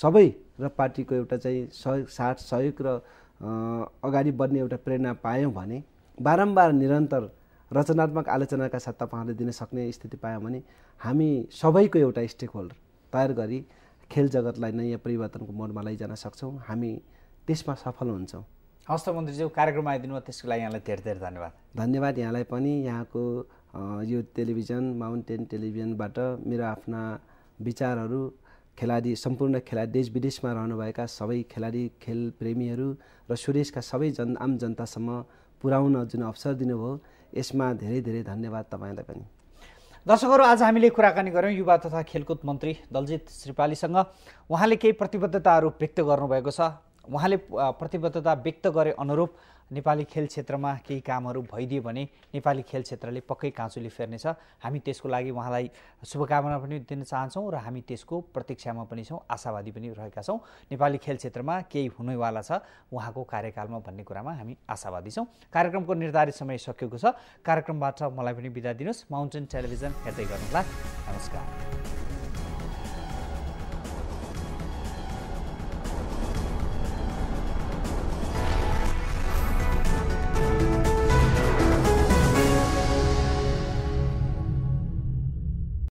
Speaker 2: सबै र पार्टीको एउटा चाहिँ सहयोग साथ सहयोग र अगाडि बढ्ने एउटा प्रेरणा पायौँ भने बारम्बार निरन्तर रचनात्मक आलोचनाका साथ तपाईँहरूले दिन सक्ने स्थिति पायौँ भने हामी सबैको एउटा स्टेक होल्डर तयार गरी खेल जगतलाई नयाँ परिवर्तनको मोडमा लैजान सक्छौँ हामी त्यसमा सफल हुन्छौँ
Speaker 1: हस्त मन्त्रीज्यू कार्यक्रममा आइदिनु त्यसको लागि यहाँलाई धेरै धेरै धन्यवाद
Speaker 2: धन्यवाद यहाँलाई पनि यहाँको यो टेलिभिजन माउन्टेन टेलिभिजनबाट मेरो आफ्ना विचारहरू खेलाडी सम्पूर्ण खेलाडी देश विदेशमा रहनुभएका सबै खेलाडी खेल प्रेमीहरू र सुरेशका सबै जन आम जनतासम्म पुर्याउन जुन अवसर दिनुभयो
Speaker 1: यसमा धेरै धेरै धन्यवाद तपाईँलाई पनि दर्शकहरू आज हामीले कुराकानी गऱ्यौँ युवा तथा खेलकुद मन्त्री दलजित श्रिपालीसँग उहाँले केही प्रतिबद्धताहरू व्यक्त गर्नुभएको छ उहाँले प्रतिबद्धता व्यक्त गरे अनुरूप नेपाली खेल क्षेत्रमा केही कामहरू भइदियो भने नेपाली खेल क्षेत्रले पक्कै काँचुली फेर्नेछ हामी त्यसको लागि उहाँलाई शुभकामना पनि दिन चाहन्छौँ र हामी त्यसको प्रतीक्षामा पनि छौँ आशावादी पनि रहेका छौँ नेपाली खेल क्षेत्रमा केही हुनेवाला छ उहाँको कार्यकालमा भन्ने कुरामा हामी आशावादी छौँ कार्यक्रमको निर्धारित समय सकिएको छ कार्यक्रमबाट मलाई पनि बिदा दिनुहोस् माउन्टेन टेलिभिजन हेर्दै गर्नुहोला नमस्कार